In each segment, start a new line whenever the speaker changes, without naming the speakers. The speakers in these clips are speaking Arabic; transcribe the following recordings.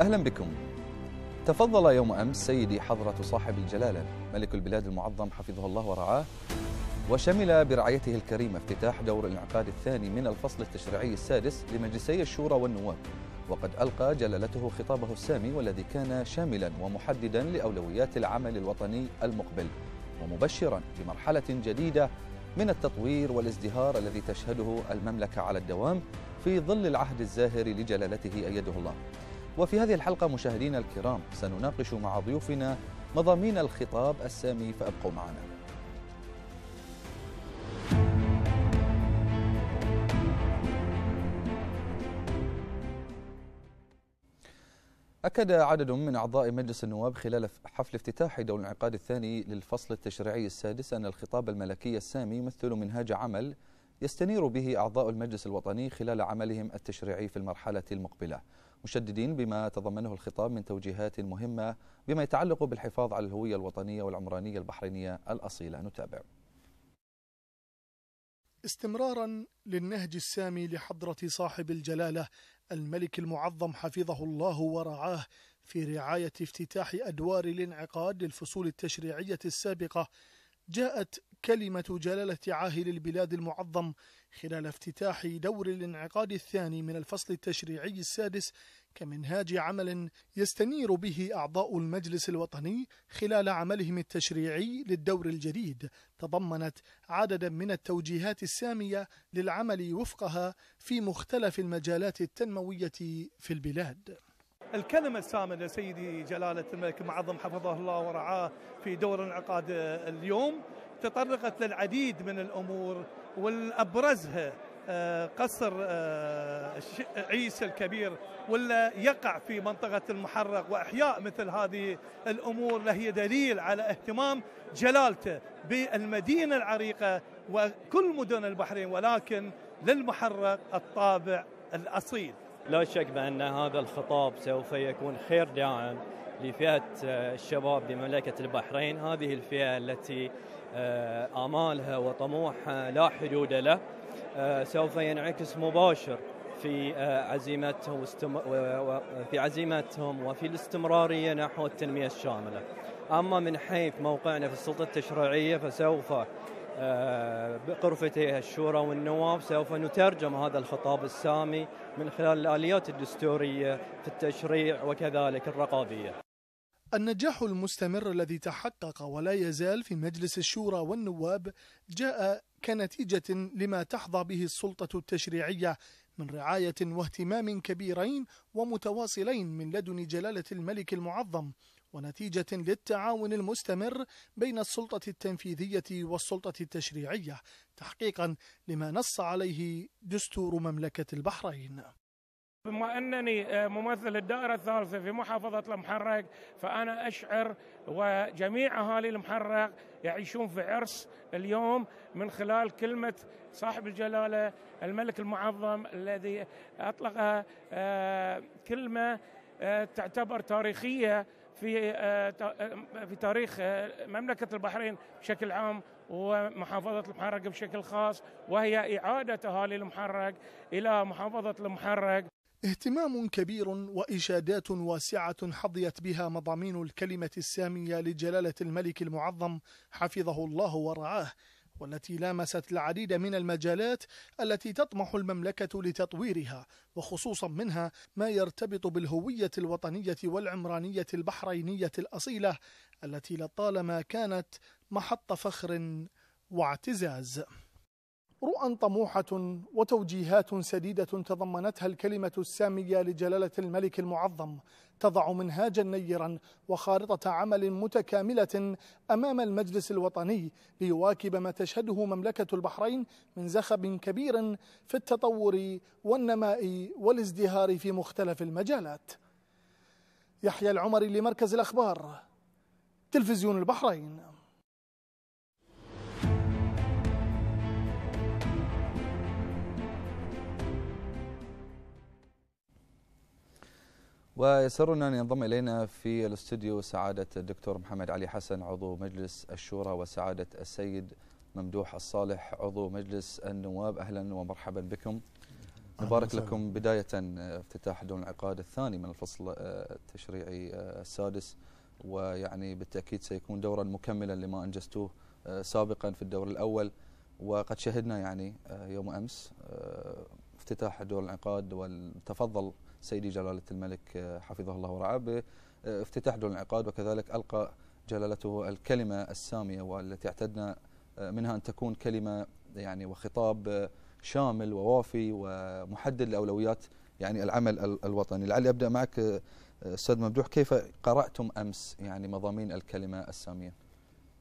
أهلا بكم تفضل يوم أمس سيدي حضرة صاحب الجلالة ملك البلاد المعظم حفظه الله ورعاه وشمل برعايته الكريمة افتتاح دور الانعقاد الثاني من الفصل التشريعي السادس لمجلسي الشورى والنواب وقد ألقى جلالته خطابه السامي والذي كان شاملا ومحددا لأولويات العمل الوطني المقبل ومبشرا بمرحلة جديدة من التطوير والازدهار الذي تشهده المملكة على الدوام في ظل العهد الزاهر لجلالته أيده الله وفي هذه الحلقة مشاهدينا الكرام سنناقش مع ضيوفنا مضامين الخطاب السامي فأبقوا معنا أكد عدد من أعضاء مجلس النواب خلال حفل افتتاح دور الانعقاد الثاني للفصل التشريعي السادس أن الخطاب الملكي السامي يمثل منهاج عمل يستنير به أعضاء المجلس الوطني خلال عملهم التشريعي في المرحلة المقبلة مشددين بما تضمنه الخطاب من توجيهات مهمة بما يتعلق بالحفاظ على الهوية الوطنية والعمرانية البحرينية الأصيلة نتابع
استمرارا للنهج السامي لحضرة صاحب الجلالة الملك المعظم حفظه الله ورعاه في رعاية افتتاح أدوار الانعقاد للفصول التشريعية السابقة جاءت كلمة جلالة عاهل البلاد المعظم خلال افتتاح دور الانعقاد الثاني من الفصل التشريعي السادس كمنهاج عمل يستنير به أعضاء المجلس الوطني خلال عملهم التشريعي للدور الجديد تضمنت عددا من التوجيهات السامية للعمل وفقها في مختلف المجالات التنموية في البلاد الكلمة السامة لسيدي جلالة الملك معظم حفظه الله ورعاه في دور انعقاد اليوم تطرقت للعديد من الأمور والأبرزها آه، قصر آه، عيسى الكبير ولا يقع في منطقة المحرق وإحياء مثل هذه الأمور لهي دليل على اهتمام جلالته بالمدينة العريقة وكل مدن البحرين ولكن للمحرق الطابع الأصيل
لا شك بأن هذا الخطاب سوف يكون خير داعم لفئة آه، الشباب بمملكة البحرين هذه الفئة التي آه، آمالها وطموحها لا حدود له آه، سوف ينعكس مباشر في عزيمتهم في عزيمتهم وفي الاستمرارية نحو التنمية الشاملة أما من حيث موقعنا في السلطة التشريعية فسوف بقرفتي الشورى والنواب سوف نترجم هذا الخطاب السامي من خلال الآليات الدستورية في التشريع وكذلك الرقابية
النجاح المستمر الذي تحقق ولا يزال في مجلس الشورى والنواب جاء كنتيجة لما تحظى به السلطة التشريعية من رعاية واهتمام كبيرين ومتواصلين من لدن جلالة الملك المعظم ونتيجة للتعاون المستمر بين السلطة التنفيذية والسلطة التشريعية تحقيقا لما نص عليه دستور مملكة البحرين بما انني آه، ممثل الدائره الثالثه في محافظه المحرق فانا اشعر وجميع اهالي المحرق يعيشون في عرس اليوم من خلال كلمه صاحب الجلاله الملك المعظم الذي اطلق آه، كلمه آه، تعتبر تاريخيه في في تاريخ مملكه البحرين بشكل عام ومحافظة المحرق بشكل خاص وهي إعادة أهالي المحرق إلى محافظة المحرق اهتمام كبير وإشادات واسعة حظيت بها مضامين الكلمة السامية لجلالة الملك المعظم حفظه الله ورعاه والتي لامست العديد من المجالات التي تطمح المملكة لتطويرها وخصوصا منها ما يرتبط بالهوية الوطنية والعمرانية البحرينية الأصيلة التي لطالما كانت محط فخر واعتزاز رؤى طموحة وتوجيهات سديدة تضمنتها الكلمة السامية لجلالة الملك المعظم تضع منهاجا نيرا وخارطة عمل متكاملة أمام المجلس الوطني ليواكب ما تشهده مملكة البحرين من زخم كبير في التطور والنماء والازدهار في مختلف المجالات يحيى العمري لمركز الأخبار تلفزيون البحرين
ويسرنا أن ينضم إلينا في الاستوديو سعادة الدكتور محمد علي حسن عضو مجلس الشورى وسعادة السيد ممدوح الصالح عضو مجلس النواب أهلا ومرحبا بكم نبارك لكم بداية آه، افتتاح دون العقاد الثاني من الفصل آه، التشريعي آه، السادس ويعني بالتأكيد سيكون دورا مكملا لما أنجزتوه سابقا في الدور الأول وقد شهدنا يعني يوم أمس افتتاح دور العقاد وتفضل سيدي جلالة الملك آه، حفظه الله ورعاه بافتتاح دول العقاد وكذلك ألقى جلالته الكلمة السامية والتي اعتدنا آه، منها أن تكون كلمة يعني وخطاب آه، شامل ووافي ومحدد لأولويات يعني العمل الوطني لعلي أبدأ معك أستاذ ممدوح كيف قرأتم أمس يعني مضامين الكلمة السامية؟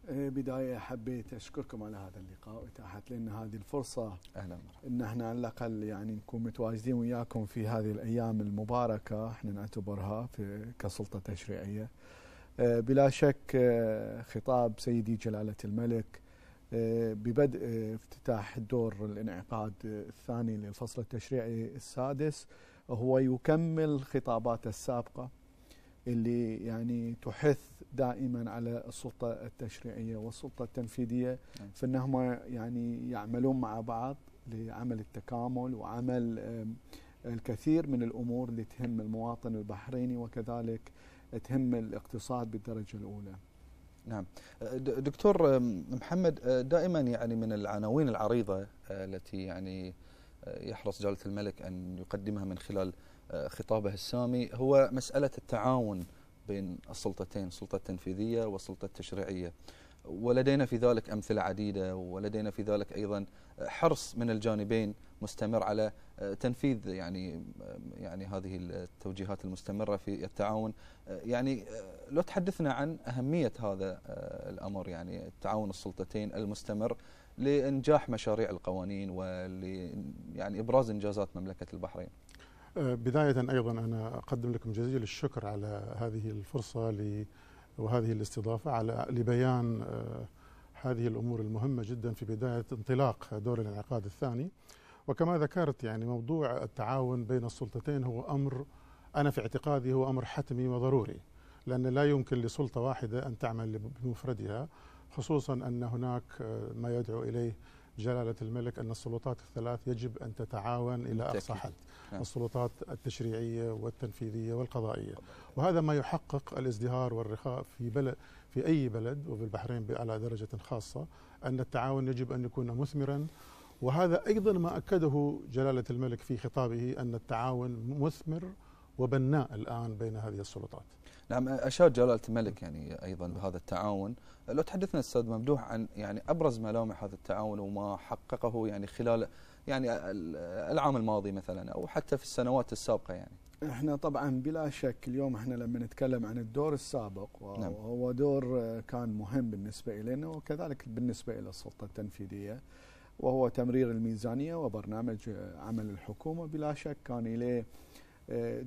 إيه، بداية حبيت أشكركم على هذا اللقاء وإتاحت لنا هذه الفرصة أهلا مرحبا إن احنا على الأقل يعني نكون متواجدين وياكم في هذه الأيام المباركة احنا نعتبرها في كسلطة تشريعية إيه، بلا شك إيه، خطاب سيدي جلالة الملك ببدء افتتاح الدور الانعقاد الثاني للفصل التشريعي السادس هو يكمل خطاباته السابقة اللي يعني تحث دائما على السلطة التشريعية والسلطة التنفيذية نعم. فإنهم يعني يعملون مع بعض لعمل التكامل وعمل الكثير من الأمور اللي تهم المواطن البحريني وكذلك تهم الاقتصاد بالدرجة الأولى
نعم دكتور محمد آه، دائما يعني من العناوين العريضة آه، التي يعني آه، يحرص جلالة الملك أن يقدمها من خلال خطابه السامي هو مسألة التعاون بين السلطتين السلطة التنفيذية والسلطة التشريعية ولدينا في ذلك أمثلة عديدة ولدينا في ذلك أيضا حرص من الجانبين مستمر على تنفيذ يعني يعني هذه التوجيهات المستمرة في التعاون يعني لو تحدثنا عن أهمية هذا الأمر يعني تعاون السلطتين المستمر لإنجاح مشاريع القوانين ول يعني إبراز إنجازات مملكة البحرين
آه، بداية أيضا أنا أقدم لكم جزيل الشكر على هذه الفرصة وهذه الاستضافة على لبيان آه، هذه الأمور المهمة جدا في بداية انطلاق دور الانعقاد الثاني وكما ذكرت يعني موضوع التعاون بين السلطتين هو أمر أنا في اعتقادي هو أمر حتمي وضروري لأن لا يمكن لسلطة واحدة أن تعمل بمفردها خصوصا أن هناك آه، ما يدعو إليه جلالة الملك أن السلطات الثلاث يجب أن تتعاون إلى أقصى حد نعم. السلطات التشريعية والتنفيذية والقضائية وهذا ما يحقق الازدهار والرخاء في بلد في أي بلد وفي البحرين على درجة خاصة أن التعاون يجب أن يكون مثمرا وهذا أيضا ما أكده جلالة الملك في خطابه أن التعاون مثمر وبناء الآن بين هذه السلطات
نعم اشاد جلالة الملك يعني أيضا بهذا التعاون لو تحدثنا استاذ ممدوح عن يعني أبرز ملامح هذا التعاون وما حققه يعني خلال يعني العام الماضي مثلا أو حتى في السنوات السابقة يعني
احنا طبعا بلا شك اليوم احنا لما نتكلم عن الدور السابق نعم. وهو دور كان مهم بالنسبة إلينا وكذلك بالنسبة إلى السلطة التنفيذية وهو تمرير الميزانية وبرنامج عمل الحكومة بلا شك كان إليه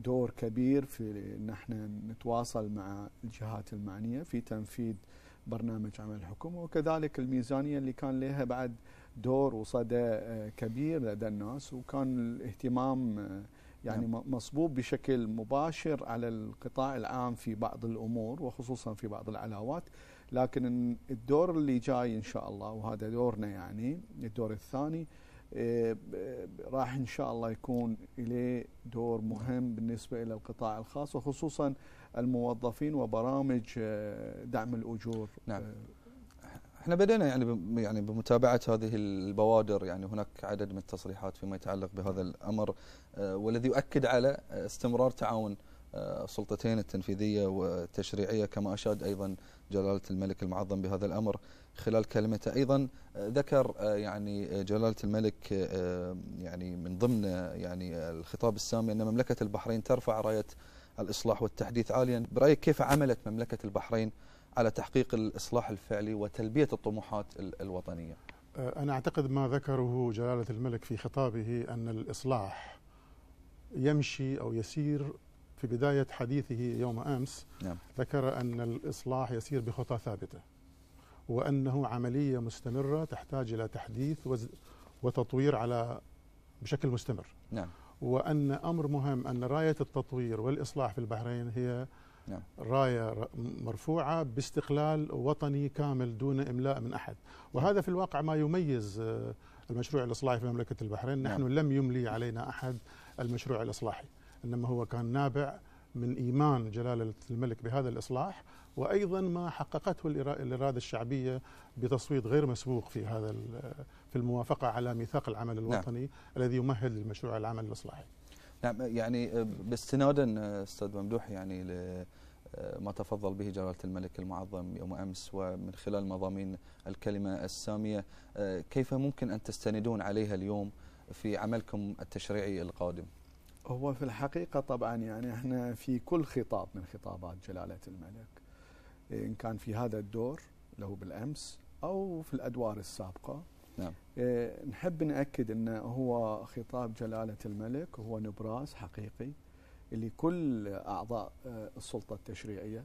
دور كبير في ان احنا نتواصل مع الجهات المعنيه في تنفيذ برنامج عمل الحكومه وكذلك الميزانيه اللي كان لها بعد دور وصدى آه، كبير لدى الناس وكان الاهتمام آه، يعني نعم. مصبوب بشكل مباشر على القطاع العام في بعض الامور وخصوصا في بعض العلاوات لكن الدور اللي جاي ان شاء الله وهذا دورنا يعني الدور الثاني آه، راح ان شاء الله يكون اليه دور مهم بالنسبه الى القطاع الخاص وخصوصا الموظفين وبرامج آه، دعم الاجور نعم. آه.
احنا بدينا يعني يعني بمتابعه هذه البوادر يعني هناك عدد من التصريحات فيما يتعلق بهذا الامر والذي يؤكد على استمرار تعاون السلطتين التنفيذية والتشريعية كما أشاد أيضا جلالة الملك المعظم بهذا الأمر خلال كلمته أيضا ذكر آه، يعني آه، جلالة الملك آه، يعني من ضمن يعني الخطاب السامي أن مملكة البحرين ترفع راية الإصلاح والتحديث عاليا برأيك كيف عملت مملكة البحرين على تحقيق الإصلاح الفعلي وتلبية الطموحات الوطنية
أنا أعتقد ما ذكره جلالة الملك في خطابه أن الإصلاح يمشي أو يسير في بداية حديثه يوم أمس نعم. ذكر أن الإصلاح يسير بخطى ثابتة وأنه عملية مستمرة تحتاج إلى تحديث وتطوير على بشكل مستمر نعم. وأن أمر مهم أن راية التطوير والإصلاح في البحرين هي نعم. راية مرفوعة باستقلال وطني كامل دون إملاء من أحد وهذا في الواقع ما يميز آه، المشروع الإصلاحي في مملكة البحرين نعم. نحن لم يملي علينا أحد المشروع الإصلاحي إنما هو كان نابع من إيمان جلالة الملك بهذا الإصلاح وأيضا ما حققته الإرادة الشعبية بتصويت غير مسبوق في هذا في الموافقة على ميثاق العمل نعم. الوطني نعم. الذي يمهد لمشروع العمل الإصلاحي
نعم يعني آه، باستنادا آه، أستاذ ممدوح يعني آه، ما تفضل به جلالة الملك المعظم يوم أمس ومن خلال مضامين الكلمة السامية كيف ممكن أن تستندون عليها اليوم في عملكم التشريعي القادم؟
هو في الحقيقة طبعا يعني احنا في كل خطاب من خطابات جلالة الملك إن كان في هذا الدور له بالأمس أو في الأدوار السابقة نعم. إيه نحب نأكد أنه هو خطاب جلالة الملك هو نبراس حقيقي لكل أعضاء إيه، السلطة التشريعية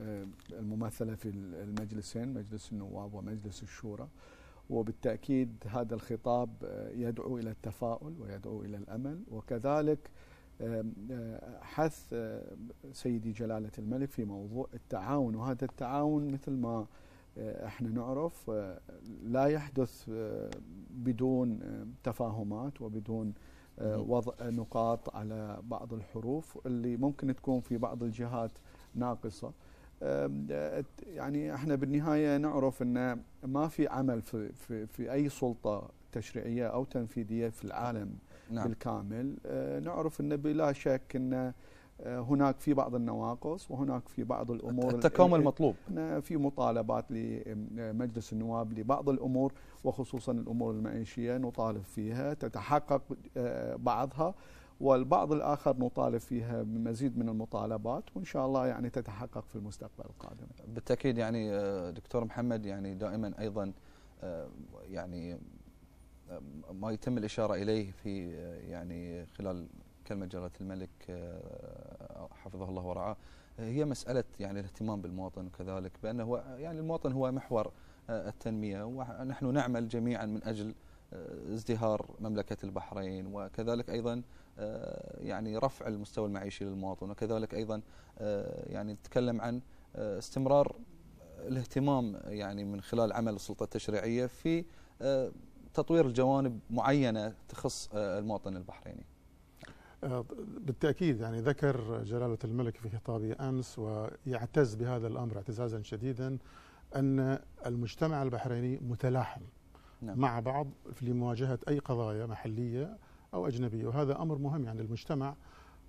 إيه، الممثلة في المجلسين مجلس النواب ومجلس الشورى وبالتأكيد هذا الخطاب آه، يدعو إلى التفاؤل ويدعو إلى الأمل وكذلك آه، حث آه، سيدي جلالة الملك في موضوع التعاون وهذا التعاون مثل ما احنا نعرف لا يحدث بدون تفاهمات وبدون وضع نقاط على بعض الحروف اللي ممكن تكون في بعض الجهات ناقصه يعني احنا بالنهايه نعرف ان ما في عمل في في, في اي سلطه تشريعيه او تنفيذيه في العالم نعم. بالكامل آه، نعرف ان بلا شك ان آه، هناك في بعض النواقص وهناك في بعض الامور التكامل المطلوب في مطالبات لمجلس النواب لبعض الامور وخصوصا الامور المعيشيه نطالب فيها تتحقق آه، بعضها والبعض الآخر نطالب فيها بمزيد من المطالبات وإن شاء الله يعني تتحقق في المستقبل القادم
بالتأكيد يعني آه، دكتور محمد يعني دائما أيضا آه، يعني آه، ما يتم الإشارة إليه في يعني خلال كلمة جلالة الملك حفظه الله ورعاه هي مسألة يعني الاهتمام بالمواطن وكذلك بأنه هو يعني المواطن هو محور التنمية ونحن نعمل جميعا من أجل ازدهار مملكة البحرين وكذلك أيضا آه، يعني رفع المستوى المعيشي للمواطن وكذلك ايضا آه، يعني نتكلم عن آه، استمرار الاهتمام يعني من خلال عمل السلطه التشريعيه في تطوير الجوانب معينه تخص المواطن البحريني.
بالتاكيد يعني ذكر جلاله الملك في خطابه امس ويعتز بهذا الامر اعتزازا شديدا ان المجتمع البحريني متلاحم نعم. مع بعض في لمواجهه اي قضايا محليه أو أجنبية وهذا أمر مهم يعني المجتمع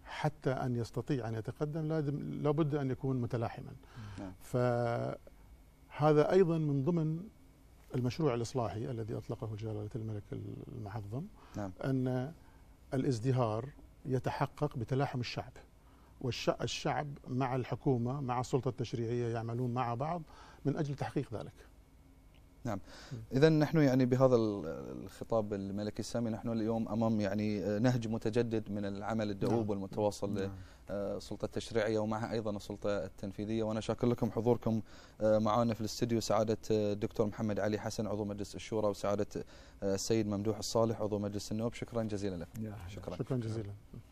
حتى أن يستطيع أن يتقدم لابد أن يكون متلاحما نعم. فهذا أيضا من ضمن المشروع الإصلاحي الذي أطلقه جلالة الملك المعظم نعم. أن الازدهار يتحقق بتلاحم الشعب والشعب مع الحكومة مع السلطة التشريعية يعملون مع بعض من أجل تحقيق ذلك
نعم اذا نحن يعني بهذا الخطاب الملكي السامي نحن اليوم امام يعني آه، نهج متجدد من العمل الدؤوب نعم. والمتواصل نعم. السلطه آه، التشريعيه ومعها ايضا السلطه التنفيذيه وانا شاكر لكم حضوركم آه، معنا في الاستديو سعاده الدكتور محمد علي حسن عضو مجلس الشورى وسعاده السيد ممدوح الصالح عضو مجلس النواب شكرا جزيلا لكم شكرا شكرا
جزيلا